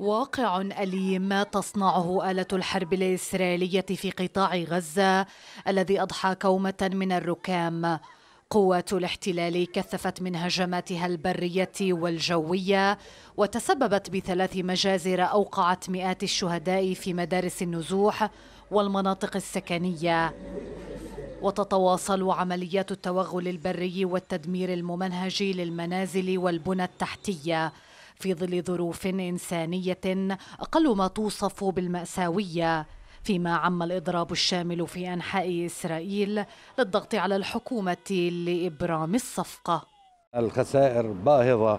واقع أليم تصنعه آلة الحرب الإسرائيلية في قطاع غزة الذي أضحى كومة من الركام قوات الاحتلال كثفت من هجماتها البرية والجوية وتسببت بثلاث مجازر أوقعت مئات الشهداء في مدارس النزوح والمناطق السكنية وتتواصل عمليات التوغل البري والتدمير الممنهج للمنازل والبنى التحتيه في ظل ظروف إنسانية أقل ما توصف بالمأساوية فيما عم الإضراب الشامل في أنحاء إسرائيل للضغط على الحكومة لإبرام الصفقة الخسائر باهظة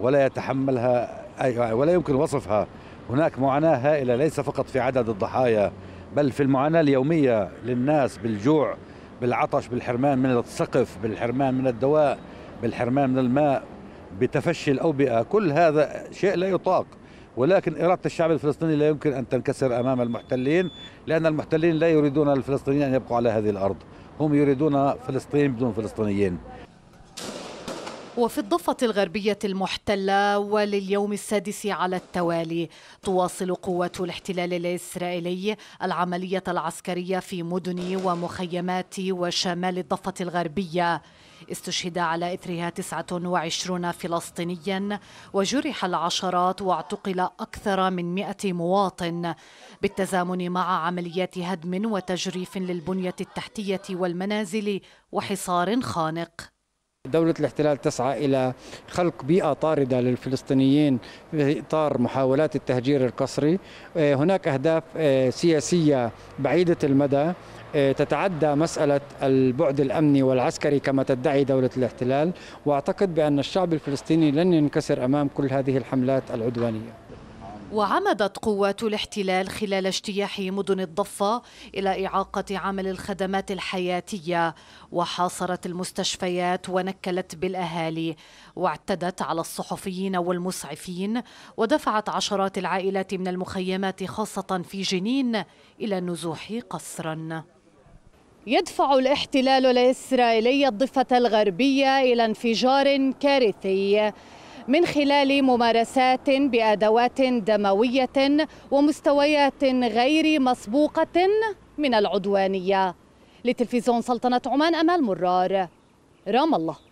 ولا يتحملها ولا يمكن وصفها هناك معاناة هائلة ليس فقط في عدد الضحايا بل في المعاناة اليومية للناس بالجوع بالعطش بالحرمان من السقف بالحرمان من الدواء بالحرمان من الماء بتفشي الأوبئة كل هذا شيء لا يطاق ولكن إرادة الشعب الفلسطيني لا يمكن أن تنكسر أمام المحتلين لأن المحتلين لا يريدون الفلسطينيين أن يبقوا على هذه الأرض هم يريدون فلسطين بدون فلسطينيين وفي الضفة الغربية المحتلة ولليوم السادس على التوالي تواصل قوات الاحتلال الإسرائيلي العملية العسكرية في مدن ومخيمات وشمال الضفة الغربية استشهد على إثرها 29 فلسطينيا وجرح العشرات واعتقل أكثر من 100 مواطن بالتزامن مع عمليات هدم وتجريف للبنية التحتية والمنازل وحصار خانق دولة الاحتلال تسعى إلى خلق بيئة طاردة للفلسطينيين في إطار محاولات التهجير القسري آه، هناك أهداف آه، سياسية بعيدة المدى آه، تتعدى مسألة البعد الأمني والعسكري كما تدعي دولة الاحتلال وأعتقد بأن الشعب الفلسطيني لن ينكسر أمام كل هذه الحملات العدوانية وعمدت قوات الاحتلال خلال اجتياح مدن الضفة إلى إعاقة عمل الخدمات الحياتية وحاصرت المستشفيات ونكلت بالأهالي واعتدت على الصحفيين والمسعفين ودفعت عشرات العائلات من المخيمات خاصة في جنين إلى النزوح قسراً يدفع الاحتلال الإسرائيلي الضفة الغربية إلى انفجار كارثي من خلال ممارسات بادوات دمويه ومستويات غير مسبوقه من العدوانيه لتلفزيون سلطنه عمان امال مرار رام الله